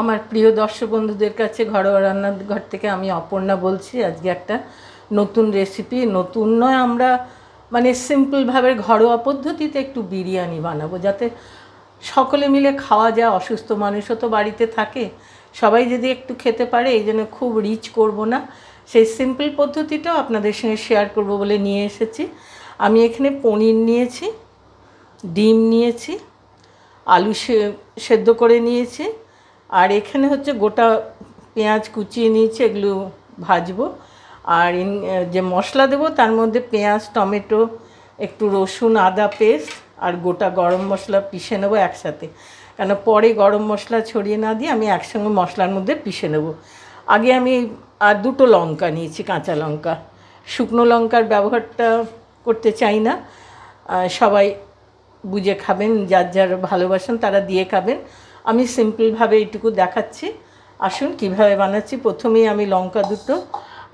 আমার প্রিয় দর্শক বন্ধুদের কাছে ঘরোয়া ঘর থেকে আমি অপর্ণা বলছি আজকে একটা নতুন রেসিপি নতুন নয় আমরা মানে সিম্পলভাবে ঘরোয়া পদ্ধতিতে একটু বিরিয়ানি বানাবো যাতে সকলে মিলে খাওয়া যায় অসুস্থ মানুষও তো বাড়িতে থাকে সবাই যদি একটু খেতে পারে এই জন্য খুব রিচ করব না সেই সিম্পল পদ্ধতিটাও আপনাদের সঙ্গে শেয়ার করব বলে নিয়ে এসেছি আমি এখানে পনির নিয়েছি ডিম নিয়েছি আলু সেদ্ধ করে নিয়েছি আর এখানে হচ্ছে গোটা পেঁয়াজ কুচিয়ে নিয়েছি এগুলো ভাজবো আর যে মশলা দেবো তার মধ্যে পেঁয়াজ টমেটো একটু রসুন আদা পেস্ট আর গোটা গরম মশলা পিষে নেবো একসাথে কেন পরে গরম মশলা ছড়িয়ে না দিয়ে আমি একসঙ্গে মশলার মধ্যে পিষে নেব আগে আমি আর দুটো লঙ্কা নিয়েছি কাঁচা লঙ্কা শুকনো লঙ্কার ব্যবহারটা করতে চাই না সবাই বুঝে খাবেন যার যার ভালোবাসেন তারা দিয়ে খাবেন আমি সিম্পলভাবে এইটুকু দেখাচ্ছি আসুন কিভাবে বানাচ্ছি প্রথমেই আমি লঙ্কা দুটো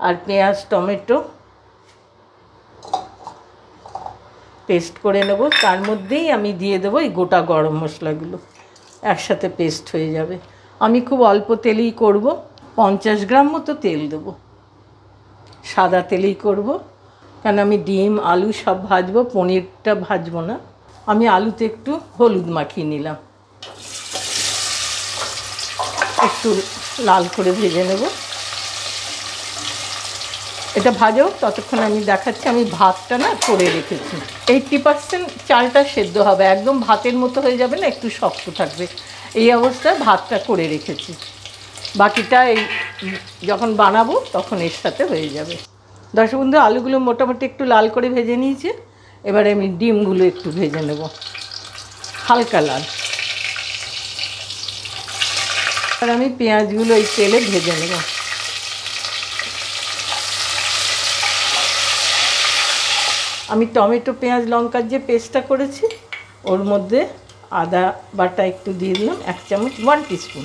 আর পেঁয়াজ টমেটো পেস্ট করে নেব তার মধ্যেই আমি দিয়ে দেবো এই গোটা গরম মশলাগুলো একসাথে পেস্ট হয়ে যাবে আমি খুব অল্প তেলেই করব পঞ্চাশ গ্রাম মতো তেল দেব সাদা তেলেই করব কেন আমি ডিম আলু সব ভাজবো পনিরটা ভাজবো না আমি আলুতে একটু হলুদ মাখিয়ে নিলাম একটু লাল করে ভেজে নেব এটা ভাজো ততক্ষণ আমি দেখাচ্ছি আমি ভাতটা না করে রেখেছি এইটটি পার্সেন্ট চালটা সেদ্ধ হবে একদম ভাতের মতো হয়ে যাবে না একটু শক্ত থাকবে এই অবস্থায় ভাতটা করে রেখেছি বাকিটা এই যখন বানাবো তখন এর সাথে হয়ে যাবে দর্শক বন্ধু আলুগুলো মোটামুটি একটু লাল করে ভেজে নিয়েছি এবারে আমি ডিমগুলো একটু ভেজে নেব হালকা লাল আর আমি পেঁয়াজগুলো এই তেলে ভেজে নেব আমি টমেটো পেঁয়াজ লঙ্কার যে পেস্টটা করেছি ওর মধ্যে আদা বাটা একটু দিয়ে দিলাম এক চামচ ওয়ান টিস্পুন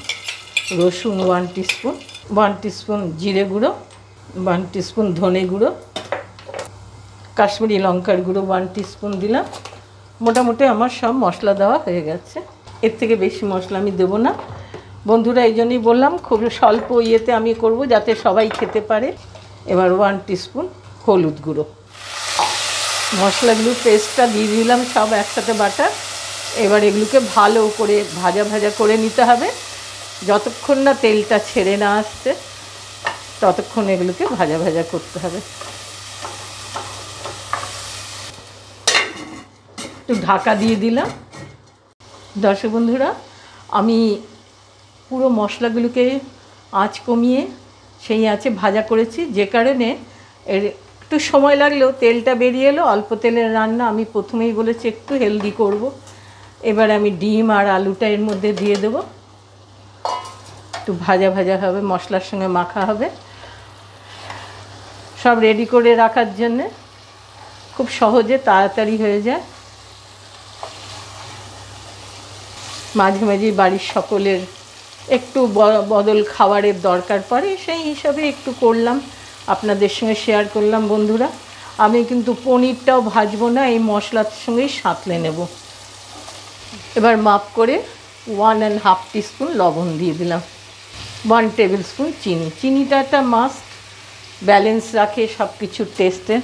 রসুন ওয়ান টিস্পুন ওয়ান টিস্পুন জিরে গুঁড়ো ওয়ান টিস্পুন ধনে গুঁড়ো কাশ্মীরি লঙ্কার গুঁড়ো ওয়ান টিস্পুন দিলাম মোটামুটি আমার সব মশলা দেওয়া হয়ে গেছে এর থেকে বেশি মশলা আমি দেবো না বন্ধুরা এই জন্যই বললাম খুব স্বল্প ইয়েতে আমি করব যাতে সবাই খেতে পারে এবার ওয়ান টিস্পুন হলুদ গুঁড়ো মশলাগুলো পেস্টটা দিয়ে দিলাম সব একসাথে বাটা এবার এগুলোকে ভালো করে ভাজা ভাজা করে নিতে হবে যতক্ষণ না তেলটা ছেড়ে না আসছে ততক্ষণ এগুলোকে ভাজা ভাজা করতে হবে একটু ঢাকা দিয়ে দিলাম দর্শক বন্ধুরা আমি পুরো মশলাগুলোকে আঁচ কমিয়ে সেই আঁচে ভাজা করেছি যে কারণে এর একটু সময় লাগলেও তেলটা বেরিয়ে এলো অল্প তেলের রান্না আমি প্রথমেই বলেছি একটু হেলদি করব। এবার আমি ডিম আর আলুটা এর মধ্যে দিয়ে দেবো একটু ভাজা ভাজা হবে মশলার সঙ্গে মাখা হবে সব রেডি করে রাখার জন্যে খুব সহজে তাড়াতাড়ি হয়ে যায় মাঝে মাঝেই বাড়ির সকলের একটু বদল খাবারের দরকার পড়ে সেই হিসাবে একটু করলাম আপনাদের সঙ্গে শেয়ার করলাম বন্ধুরা আমি কিন্তু পনিরটাও ভাজবো না এই মশলার সঙ্গেই সাঁতলে নেব এবার মাপ করে ওয়ান অ্যান্ড হাফ টিস্পুন লবণ দিয়ে দিলাম ওয়ান টেবিল স্পুন চিনি চিনিটা একটা মাস্ট ব্যালেন্স রাখে সব কিছুর টেস্টে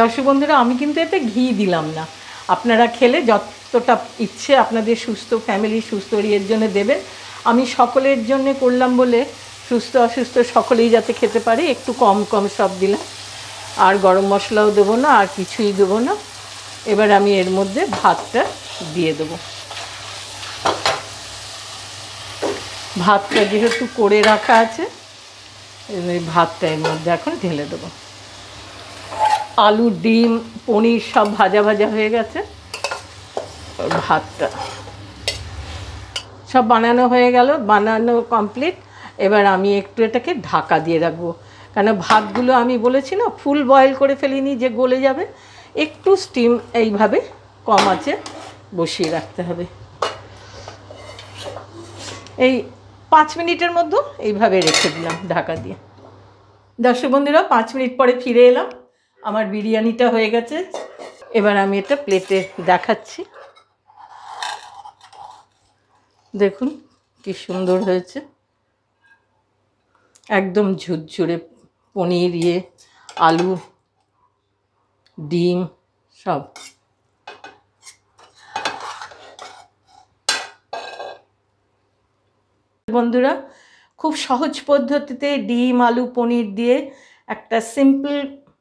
দর্শক বন্ধুরা আমি কিন্তু এতে ঘি দিলাম না আপনারা খেলে যতটা ইচ্ছে আপনাদের সুস্থ ফ্যামিলি সুস্থ ইয়ের জন্য দেবেন আমি সকলের জন্য করলাম বলে সুস্থ অসুস্থ সকলেই যাতে খেতে পারে একটু কম কম সব দিলাম আর গরম মশলাও দেবো না আর কিছুই দেবো না এবার আমি এর মধ্যে ভাতটা দিয়ে দেবো ভাতটা যেহেতু করে রাখা আছে ভাতটা এর মধ্যে এখন ঢেলে দেবো আলু ডিম পনির সব ভাজা ভাজা হয়ে গেছে ভাতটা সব বানানো হয়ে গেল বানানো কমপ্লিট এবার আমি একটু এটাকে ঢাকা দিয়ে রাখবো কেন ভাতগুলো আমি বলেছি না ফুল বয়েল করে ফেলিনি যে গলে যাবে একটু স্টিম এইভাবে কম আছে বসিয়ে রাখতে হবে এই পাঁচ মিনিটের মধ্যে এইভাবে রেখে দিলাম ঢাকা দিয়ে দর্শক বন্ধুরা পাঁচ মিনিট পরে ফিরে এলাম আমার বিরিয়ানিটা হয়ে গেছে এবার আমি এটা প্লেটে দেখাচ্ছি দেখুন কি সুন্দর হয়েছে একদম ঝুরঝুরে পনির ইয়ে আলু ডিম সব বন্ধুরা খুব সহজ পদ্ধতিতে ডিম আলু পনির দিয়ে একটা সিম্পল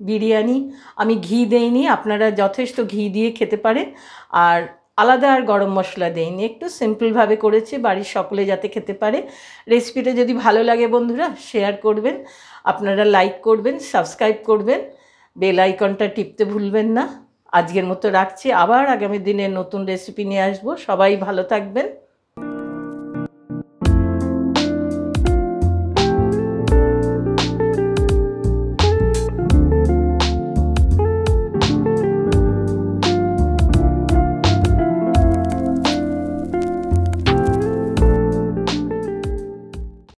বিরিয়ানি আমি ঘি দেইনি আপনারা যথেষ্ট ঘি দিয়ে খেতে পারে আর আলাদা আর গরম মশলা দেইনি একটু সিম্পলভাবে করেছি বাড়ির সকলে যাতে খেতে পারে রেসিপিটা যদি ভালো লাগে বন্ধুরা শেয়ার করবেন আপনারা লাইক করবেন সাবস্ক্রাইব করবেন বেল আইকনটা টিপতে ভুলবেন না আজকের মতো রাখছি আবার আগামী দিনে নতুন রেসিপি নিয়ে আসবো সবাই ভালো থাকবেন